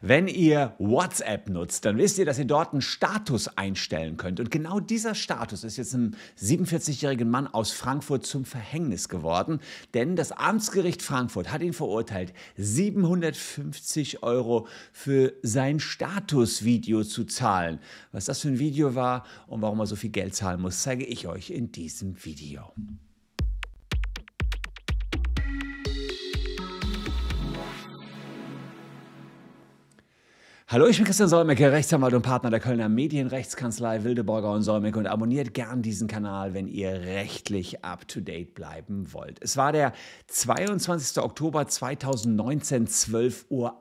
Wenn ihr WhatsApp nutzt, dann wisst ihr, dass ihr dort einen Status einstellen könnt. Und genau dieser Status ist jetzt einem 47-jährigen Mann aus Frankfurt zum Verhängnis geworden, denn das Amtsgericht Frankfurt hat ihn verurteilt, 750 Euro für sein Statusvideo zu zahlen. Was das für ein Video war und warum er so viel Geld zahlen muss, zeige ich euch in diesem Video. Hallo, ich bin Christian Solmecke, Rechtsanwalt und Partner der Kölner Medienrechtskanzlei Wildeborger und Solmecke und abonniert gern diesen Kanal, wenn ihr rechtlich up-to-date bleiben wollt. Es war der 22. Oktober 2019, 12.18 Uhr.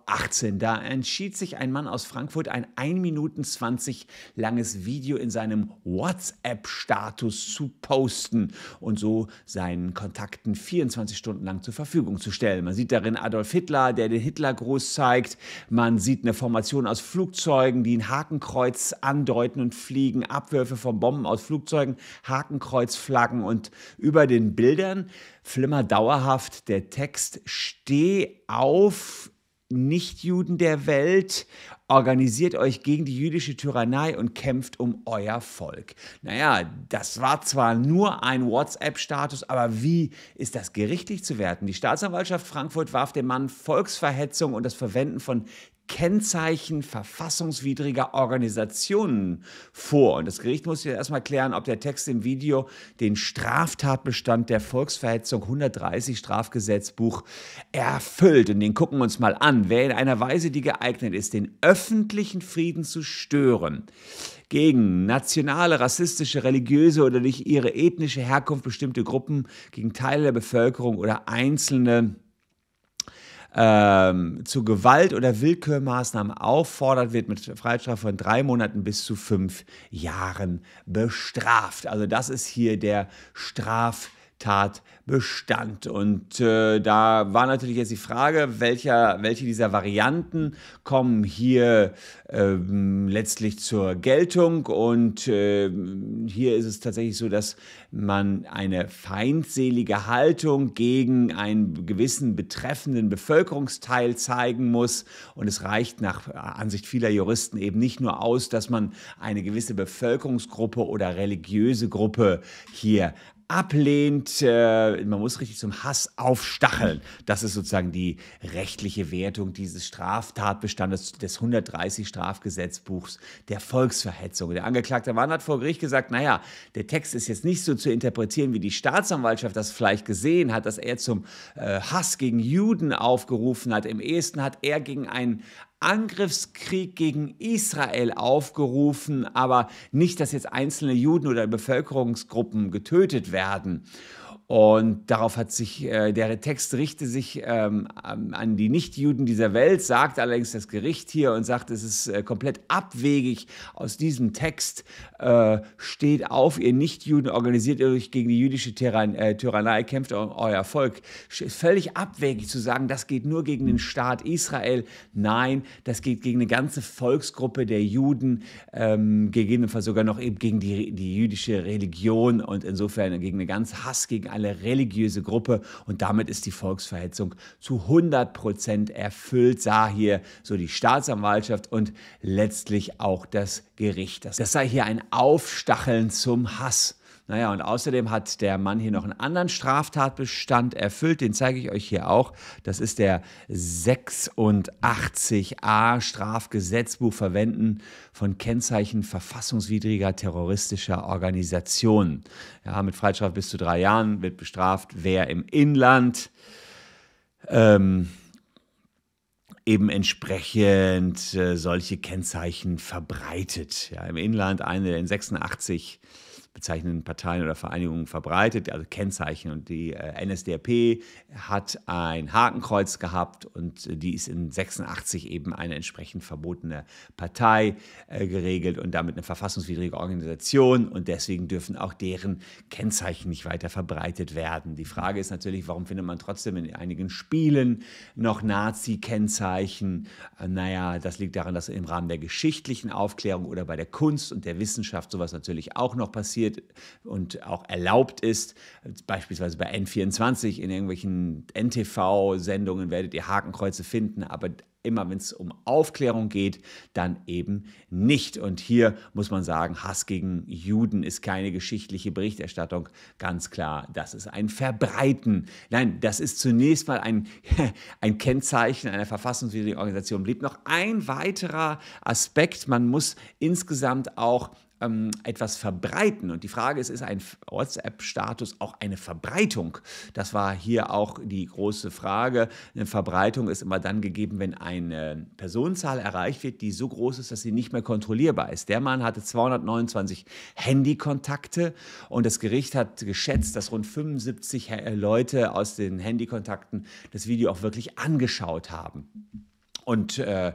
Da entschied sich ein Mann aus Frankfurt, ein 1 Minuten 20 langes Video in seinem WhatsApp-Status zu posten und so seinen Kontakten 24 Stunden lang zur Verfügung zu stellen. Man sieht darin Adolf Hitler, der den Hitlergruß zeigt. Man sieht eine Formation Explosionen aus Flugzeugen, die ein Hakenkreuz andeuten und fliegen, Abwürfe von Bomben aus Flugzeugen, Hakenkreuzflaggen und über den Bildern flimmert dauerhaft der Text Steh auf, Nichtjuden der Welt, organisiert euch gegen die jüdische Tyrannei und kämpft um euer Volk. Naja, das war zwar nur ein WhatsApp-Status, aber wie ist das gerichtlich zu werten? Die Staatsanwaltschaft Frankfurt warf dem Mann Volksverhetzung und das Verwenden von Kennzeichen verfassungswidriger Organisationen vor. Und das Gericht muss jetzt erstmal klären, ob der Text im Video den Straftatbestand der Volksverhetzung 130 Strafgesetzbuch erfüllt. Und den gucken wir uns mal an. Wer in einer Weise, die geeignet ist, den öffentlichen Frieden zu stören, gegen nationale, rassistische, religiöse oder durch ihre ethnische Herkunft bestimmte Gruppen, gegen Teile der Bevölkerung oder einzelne ähm, zu Gewalt oder Willkürmaßnahmen auffordert, wird mit Freiheitsstrafe von drei Monaten bis zu fünf Jahren bestraft. Also das ist hier der Straf. Tatbestand. Und äh, da war natürlich jetzt die Frage, welcher, welche dieser Varianten kommen hier ähm, letztlich zur Geltung. Und äh, hier ist es tatsächlich so, dass man eine feindselige Haltung gegen einen gewissen betreffenden Bevölkerungsteil zeigen muss. Und es reicht nach Ansicht vieler Juristen eben nicht nur aus, dass man eine gewisse Bevölkerungsgruppe oder religiöse Gruppe hier ablehnt. Äh, man muss richtig zum Hass aufstacheln. Das ist sozusagen die rechtliche Wertung dieses Straftatbestandes des 130 Strafgesetzbuchs der Volksverhetzung. Der angeklagte Mann hat vor Gericht gesagt, naja, der Text ist jetzt nicht so zu interpretieren, wie die Staatsanwaltschaft das vielleicht gesehen hat, dass er zum äh, Hass gegen Juden aufgerufen hat. Im ehesten hat er gegen einen Angriffskrieg gegen Israel aufgerufen, aber nicht, dass jetzt einzelne Juden oder Bevölkerungsgruppen getötet werden. Und darauf hat sich, äh, der Text richte sich ähm, an die Nichtjuden dieser Welt, sagt allerdings das Gericht hier und sagt, es ist äh, komplett abwegig aus diesem Text, äh, steht auf, ihr Nichtjuden, organisiert euch gegen die jüdische Tyrann äh, Tyrannei, kämpft um euer Volk. Völlig abwegig zu sagen, das geht nur gegen den Staat Israel. Nein, das geht gegen eine ganze Volksgruppe der Juden, ähm, gegebenenfalls sogar noch eben gegen die, die jüdische Religion und insofern gegen eine ganze Hass gegen alle eine religiöse Gruppe und damit ist die Volksverhetzung zu 100 Prozent erfüllt, sah hier so die Staatsanwaltschaft und letztlich auch das Gericht. Das sei hier ein Aufstacheln zum Hass. Naja, und außerdem hat der Mann hier noch einen anderen Straftatbestand erfüllt. Den zeige ich euch hier auch. Das ist der 86a Strafgesetzbuch Verwenden von Kennzeichen verfassungswidriger terroristischer Organisationen. Ja, mit Freiheitsstrafe bis zu drei Jahren wird bestraft, wer im Inland. Ähm, eben entsprechend äh, solche Kennzeichen verbreitet. Ja, Im Inland eine in 86 bezeichnenden Parteien oder Vereinigungen verbreitet, also Kennzeichen. Und die äh, NSDAP hat ein Hakenkreuz gehabt und äh, die ist in 86 eben eine entsprechend verbotene Partei äh, geregelt und damit eine verfassungswidrige Organisation. Und deswegen dürfen auch deren Kennzeichen nicht weiter verbreitet werden. Die Frage ist natürlich, warum findet man trotzdem in einigen Spielen noch Nazi-Kennzeichen? Naja, das liegt daran, dass im Rahmen der geschichtlichen Aufklärung oder bei der Kunst und der Wissenschaft sowas natürlich auch noch passiert passiert und auch erlaubt ist. Beispielsweise bei N24 in irgendwelchen NTV-Sendungen werdet ihr Hakenkreuze finden, aber immer wenn es um Aufklärung geht, dann eben nicht. Und hier muss man sagen, Hass gegen Juden ist keine geschichtliche Berichterstattung. Ganz klar, das ist ein Verbreiten. Nein, das ist zunächst mal ein, ein Kennzeichen einer verfassungswidrigen Organisation. Blieb noch ein weiterer Aspekt. Man muss insgesamt auch ähm, etwas verbreiten. Und die Frage ist, ist ein WhatsApp-Status auch eine Verbreitung? Das war hier auch die große Frage. Eine Verbreitung ist immer dann gegeben, wenn eine Personenzahl erreicht wird, die so groß ist, dass sie nicht mehr kontrollierbar ist. Der Mann hatte 229 Handykontakte und das Gericht hat geschätzt, dass rund 75 äh, Leute aus den Handykontakten das Video auch wirklich angeschaut haben. Und äh,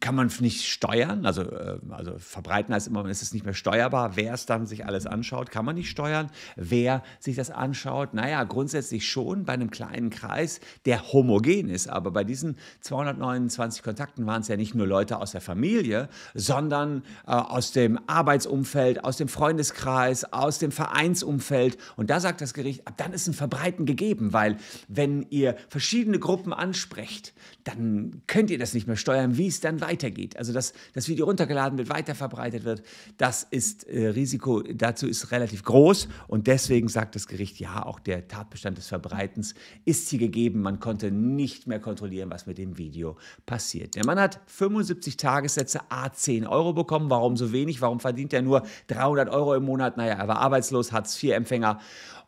kann man nicht steuern, also, äh, also verbreiten heißt immer, es ist nicht mehr steuerbar, wer es dann sich alles anschaut, kann man nicht steuern, wer sich das anschaut, naja, grundsätzlich schon bei einem kleinen Kreis, der homogen ist, aber bei diesen 229 Kontakten waren es ja nicht nur Leute aus der Familie, sondern äh, aus dem Arbeitsumfeld, aus dem Freundeskreis, aus dem Vereinsumfeld und da sagt das Gericht, ab dann ist ein Verbreiten gegeben, weil wenn ihr verschiedene Gruppen ansprecht, dann könnt ihr das nicht mehr steuern, wie wie es dann weitergeht. Also, dass das Video runtergeladen wird, weiterverbreitet wird, das ist äh, Risiko, dazu ist relativ groß. Und deswegen sagt das Gericht, ja, auch der Tatbestand des Verbreitens ist hier gegeben. Man konnte nicht mehr kontrollieren, was mit dem Video passiert. Der Mann hat 75 Tagessätze A10 Euro bekommen. Warum so wenig? Warum verdient er nur 300 Euro im Monat? Naja, er war arbeitslos, hartz vier empfänger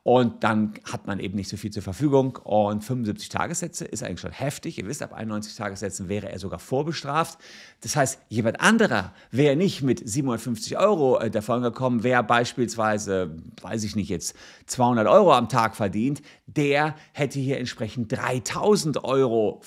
und dann hat man eben nicht so viel zur Verfügung. Und 75 Tagessätze ist eigentlich schon heftig. Ihr wisst, ab 91 Tagessätzen wäre er sogar vorbestraft. Das heißt, jemand anderer wäre nicht mit 750 Euro äh, davon gekommen, wäre beispielsweise, weiß ich nicht jetzt, 200 Euro am Tag verdient, der hätte hier entsprechend 3000 Euro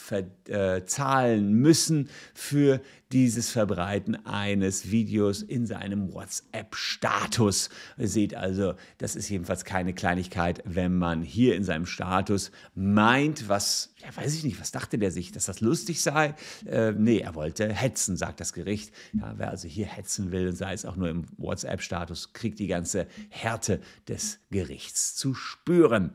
äh, zahlen müssen für dieses Verbreiten eines Videos in seinem WhatsApp-Status. Ihr Seht also, das ist jedenfalls keine Kleinigkeit. Möglichkeit, wenn man hier in seinem Status meint, was, ja, weiß ich nicht, was dachte der sich, dass das lustig sei? Äh, nee, er wollte hetzen, sagt das Gericht. Ja, wer also hier hetzen will, sei es auch nur im WhatsApp-Status, kriegt die ganze Härte des Gerichts zu spüren.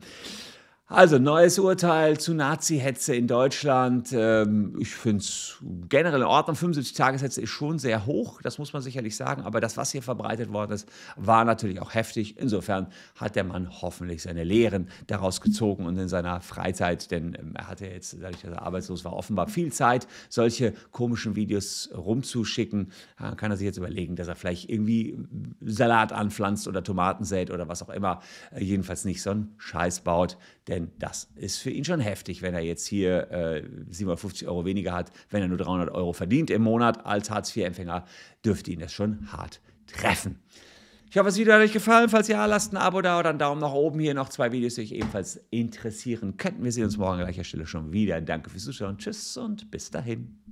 Also neues Urteil zu Nazi-Hetze in Deutschland. Ähm, ich finde es generell in Ordnung. 75 Tagessätze ist schon sehr hoch, das muss man sicherlich sagen. Aber das, was hier verbreitet worden ist, war natürlich auch heftig. Insofern hat der Mann hoffentlich seine Lehren daraus gezogen und in seiner Freizeit, denn ähm, er hatte jetzt, dadurch, dass er arbeitslos war, offenbar viel Zeit, solche komischen Videos rumzuschicken. kann er sich jetzt überlegen, dass er vielleicht irgendwie Salat anpflanzt oder Tomaten sät oder was auch immer. Äh, jedenfalls nicht so einen Scheiß baut, der denn das ist für ihn schon heftig, wenn er jetzt hier äh, 750 Euro weniger hat, wenn er nur 300 Euro verdient im Monat als Hartz-IV-Empfänger, dürfte ihn das schon hart treffen. Ich hoffe, das Video hat euch gefallen. Falls ja, lasst ein Abo da oder einen Daumen nach oben. Hier noch zwei Videos, die euch ebenfalls interessieren könnten. Wir sehen uns morgen an gleicher Stelle schon wieder. Danke fürs Zuschauen. Tschüss und bis dahin.